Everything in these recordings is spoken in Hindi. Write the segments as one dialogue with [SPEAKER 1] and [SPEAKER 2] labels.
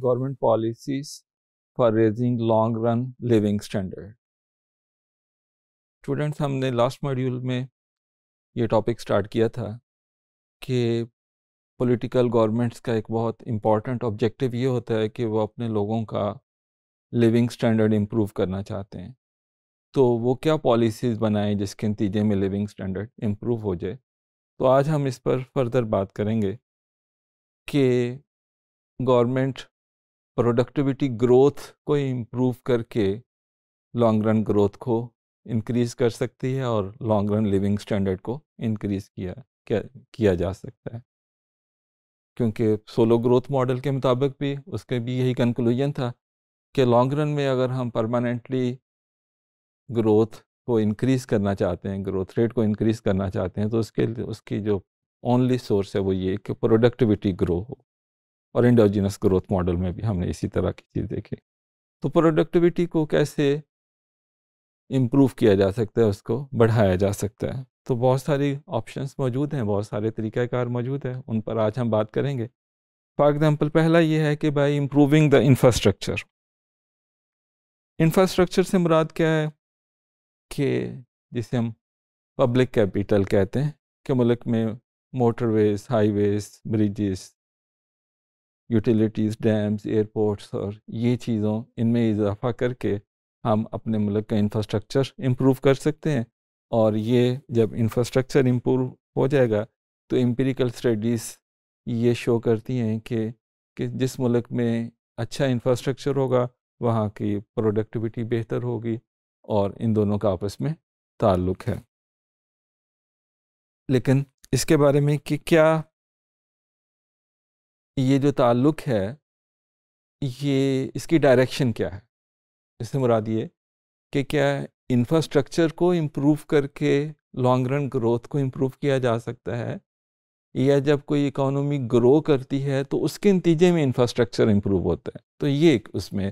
[SPEAKER 1] government policies for raising long run living standard students हमने लास्ट मॉड्यूल में ये टॉपिक स्टार्ट किया था कि पॉलिटिकल गवर्नमेंट्स का एक बहुत इम्पॉर्टेंट ऑब्जेक्टिव ये होता है कि वो अपने लोगों का लिविंग स्टैंडर्ड इम्प्रूव करना चाहते हैं तो वो क्या पॉलिसीज़ बनाएं जिसके नतीजे में लिविंग स्टैंडर्ड इम्प्रूव हो जाए तो आज हम इस पर फर्दर बात करेंगे कि गवर्नमेंट प्रोडक्टिविटी ग्रोथ को इम्प्रूव करके लॉन्ग रन ग्रोथ को इंक्रीज कर सकती है और लॉन्ग रन लिविंग स्टैंडर्ड को इंक्रीज किया क्या किया जा सकता है क्योंकि सोलो ग्रोथ मॉडल के मुताबिक भी उसके भी यही कंक्लूजन था कि लॉन्ग रन में अगर हम परमानेंटली ग्रोथ को इंक्रीज़ करना चाहते हैं ग्रोथ रेट को इंक्रीज़ करना चाहते हैं तो उसके उसकी जो ओनली सोर्स है वो ये कि प्रोडक्टिविटी ग्रो हो और इंडोजिनस ग्रोथ मॉडल में भी हमने इसी तरह की चीज़ देखी तो प्रोडक्टिविटी को कैसे इम्प्रूव किया जा सकता है उसको बढ़ाया जा सकता है तो बहुत सारी ऑप्शंस मौजूद हैं बहुत सारे तरीक़ाकार मौजूद हैं उन पर आज हम बात करेंगे फॉर एग्ज़ाम्पल पहला ये है कि by improving the infrastructure infrastructure से मुराद क्या है कि जिसे हम पब्लिक कैपिटल कहते हैं कि मुल्क में motorways highways bridges utilities dams airports और ये चीज़ों इनमें इजाफा करके हम अपने मुल्क का इंफ्रास्ट्रक्चर इम्प्रूव कर सकते हैं और ये जब इंफ्रास्ट्रक्चर इम्प्रूव हो जाएगा तो एम्पेरिकल स्टडीज़ ये शो करती हैं कि कि जिस मुल्क में अच्छा इंफ्रास्ट्रक्चर होगा वहाँ की प्रोडक्टिविटी बेहतर होगी और इन दोनों का आपस में ताल्लुक़ है लेकिन इसके बारे में कि क्या ये जो ताल्लुक है ये इसकी डायरेक्शन क्या है इससे मुराद ये कि क्या इंफ्रास्ट्रक्चर को इम्प्रूव करके लॉन्ग रन ग्रोथ को इम्प्रूव किया जा सकता है या जब कोई इकोनॉमी ग्रो करती है तो उसके नतीजे में इंफ्रास्ट्रक्चर इम्प्रूव होता है तो ये एक उसमें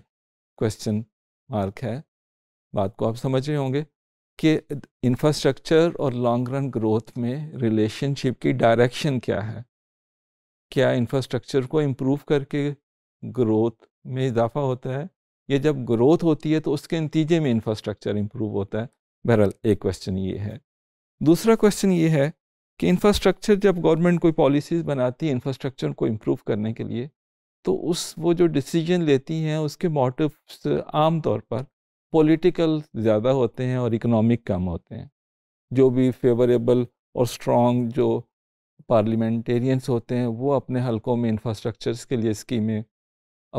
[SPEAKER 1] क्वेश्चन मार्क है बात को आप समझ रहे होंगे कि इंफ्रास्ट्रक्चर और लॉन्ग रन ग्रोथ में रिलेशनशिप की डायरेक्शन क्या है क्या इंफ्रास्ट्रक्चर को इम्प्रूव करके ग्रोथ में इजाफा होता है ये जब ग्रोथ होती है तो उसके नतीजे में इंफ्रास्ट्रक्चर इम्प्रूव होता है बहरहाल एक क्वेश्चन ये है दूसरा क्वेश्चन ये है कि इंफ्रास्ट्रक्चर जब गवर्नमेंट कोई पॉलिसीज़ बनाती है इंफ्रास्ट्रक्चर को इम्प्रूव करने के लिए तो उस वो जो डिसीजन लेती हैं उसके मोटिव आम तौर पर पॉलिटिकल ज़्यादा होते हैं और इकोनॉमिक कम होते हैं जो भी फेवरेबल और स्ट्रॉन्ग जो पार्लियामेंटेरियंस होते हैं वो अपने हलकों में इंफ्रास्ट्रक्चर्स के लिए स्कीमें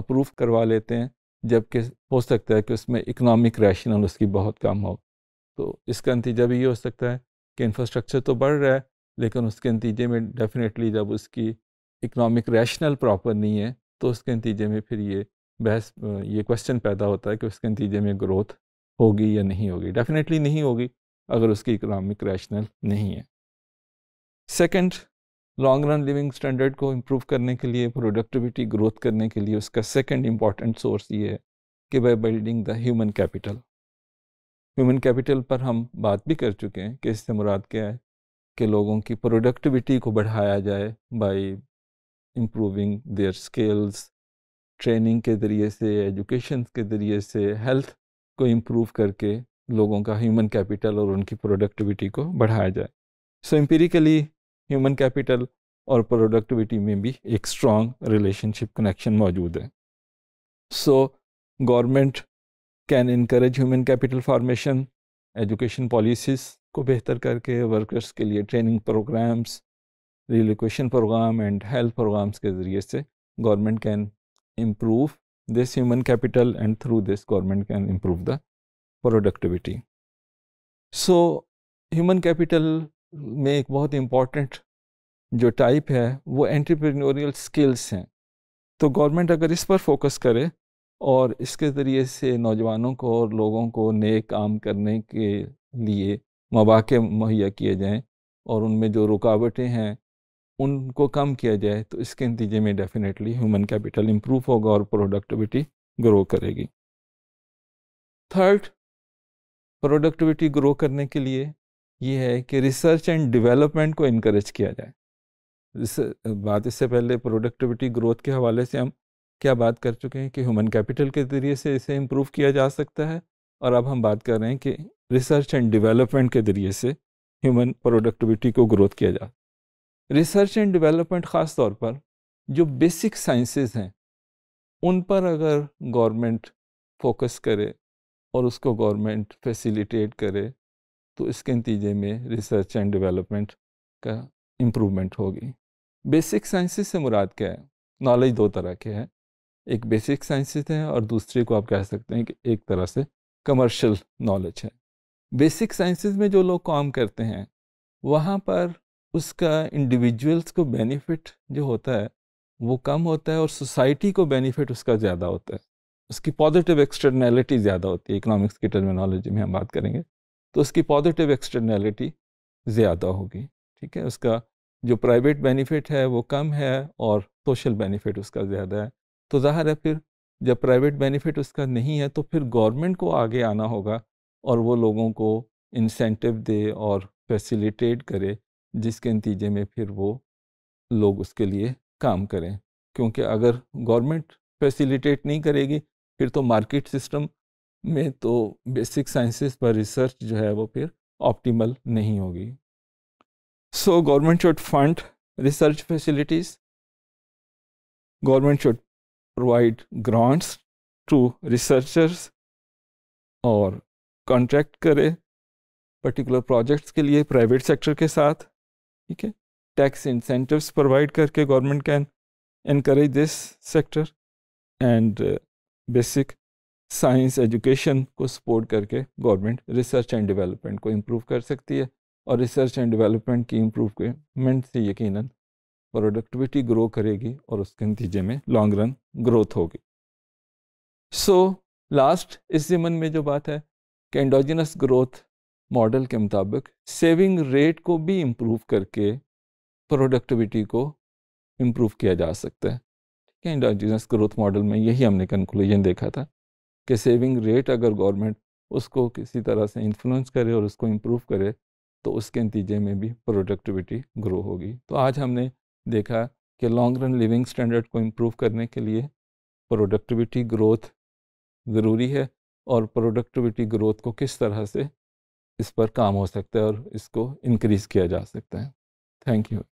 [SPEAKER 1] अप्रूव करवा लेते हैं जबकि हो सकता है कि उसमें इकनॉमिक रैशनल उसकी बहुत कम हो तो इसका नतीजा भी ये हो सकता है कि इंफ्रास्ट्रक्चर तो बढ़ रहा है लेकिन उसके नतीजे में डेफिनेटली जब उसकी इकनॉमिक रैशनल प्रॉपर नहीं है तो उसके नतीजे में फिर ये बहस ये क्वेश्चन पैदा होता है कि उसके नतीजे में ग्रोथ होगी या नहीं होगी डेफिनेटली नहीं होगी अगर उसकी इकनॉमिक रैशनल नहीं है second long run living standard को इम्प्रूव करने के लिए प्रोडक्टिविटी ग्रोथ करने के लिए उसका सेकेंड इम्पॉर्टेंट सोर्स ये है कि by building the human capital human capital पर हम बात भी कर चुके हैं कि इससे मुराद क्या है कि लोगों की प्रोडक्टिविटी को बढ़ाया जाए by improving their skills training के ज़रिए से एजुकेशन के ज़रिए से हेल्थ को इम्प्रूव करके लोगों का ह्यूमन कैपिटल और उनकी प्रोडक्टिविटी को बढ़ाया जाए so so, empirically human capital और प्रोडक्टिविटी में भी एक स्ट्रॉन्ग रिलेशनशिप कनेक्शन मौजूद है so government can increase human capital formation education policies को बेहतर करके वर्कर्स के लिए training programs relocation program and health programs के ज़रिए से government can improve this human capital and through this government can improve the productivity so human capital में एक बहुत इम्पॉर्टेंट जो टाइप है वो एंट्रप्रेन्योरियल स्किल्स हैं तो गवर्नमेंट अगर इस पर फोकस करे और इसके ज़रिए से नौजवानों को और लोगों को नए काम करने के लिए मौाक़े मुहैया किए जाएँ और उनमें जो रुकावटें हैं उनको कम किया जाए तो इसके नतीजे में डेफिनेटली ह्यूमन कैपिटल इम्प्रूव होगा और प्रोडक्टिविटी ग्रो करेगी थर्ड प्रोडक्टिविटी ग्रो करने के लिए ये है कि रिसर्च एंड डेवलपमेंट को इनक्रेज किया जाए इस बात इससे पहले प्रोडक्टिविटी ग्रोथ के हवाले से हम क्या बात कर चुके हैं कि ह्यूमन कैपिटल के ज़रिए से इसे इम्प्रूव किया जा सकता है और अब हम बात कर रहे हैं कि रिसर्च एंड डेवलपमेंट के ज़रिए से ह्यूमन प्रोडक्टिविटी को ग्रोथ किया जा रिसर्च एंड डेवलपमेंट ख़ास तौर पर जो बेसिक साइंसेस हैं उन पर अगर गवर्नमेंट फोकस करे और उसको गवर्नमेंट फैसिलिटेट करे तो इसके नतीजे में रिसर्च एंड डेवलपमेंट का इम्प्रूवमेंट होगी बेसिक साइंसेस से मुराद क्या है नॉलेज दो तरह के हैं एक बेसिक साइंसेस हैं और दूसरे को आप कह सकते हैं कि एक तरह से कमर्शियल नॉलेज है बेसिक साइंसेस में जो लोग काम करते हैं वहाँ पर उसका इंडिविजुअल्स को बेनिफिट जो होता है वो कम होता है और सोसाइटी को बेनिफिट उसका ज़्यादा होता है उसकी पॉजिटिव एक्सटर्नैलिटी ज़्यादा होती है इकोनॉमिक्स की टर्मिनोलॉजी में हम बात करेंगे तो उसकी पॉजिटिव एक्सटर्नैलिटी ज़्यादा होगी ठीक है उसका जो प्राइवेट बेनिफिट है वो कम है और सोशल बेनिफिट उसका ज़्यादा है तो ज़ाहिर है फिर जब प्राइवेट बेनिफिट उसका नहीं है तो फिर गवर्नमेंट को आगे आना होगा और वो लोगों को इंसेंटिव दे और फैसिलिटेट करे जिसके नतीजे में फिर वो लोग उसके लिए काम करें क्योंकि अगर गवर्नमेंट फैसिलिटेट नहीं करेगी फिर तो मार्केट सिस्टम में तो बेसिक साइंसेस पर रिसर्च जो है वो फिर ऑप्टिमल नहीं होगी So government should fund research facilities. Government should provide grants to researchers or contract kare particular projects ke liye private sector ke साथ ठीक है टैक्स इंसेंटिव्स प्रोवाइड करके government can encourage this sector and uh, basic science education को support करके government research and development को improve कर सकती है और रिसर्च एंड डेवलपमेंट की इम्प्रूवमेंट से यकीनन प्रोडक्टिविटी ग्रो करेगी और उसके नतीजे में लॉन्ग रन ग्रोथ होगी सो लास्ट इस ज़मन में जो बात है कि एंडोजिनस ग्रोथ मॉडल के मुताबिक सेविंग रेट को भी इम्प्रूव करके प्रोडक्टिविटी को इम्प्रूव किया जा सकता है ठीक है इंडोजिनस ग्रोथ मॉडल में यही हमने कंक्लूजन देखा था कि सेविंग रेट अगर गवर्नमेंट उसको किसी तरह से इन्फ्लुएंस करे और उसको इम्प्रूव करे तो उसके नतीजे में भी प्रोडक्टिविटी ग्रो होगी तो आज हमने देखा कि लॉन्ग रन लिविंग स्टैंडर्ड को इम्प्रूव करने के लिए प्रोडक्टिविटी ग्रोथ ज़रूरी है और प्रोडक्टिविटी ग्रोथ को किस तरह से इस पर काम हो सकता है और इसको इनक्रीज़ किया जा सकता है थैंक यू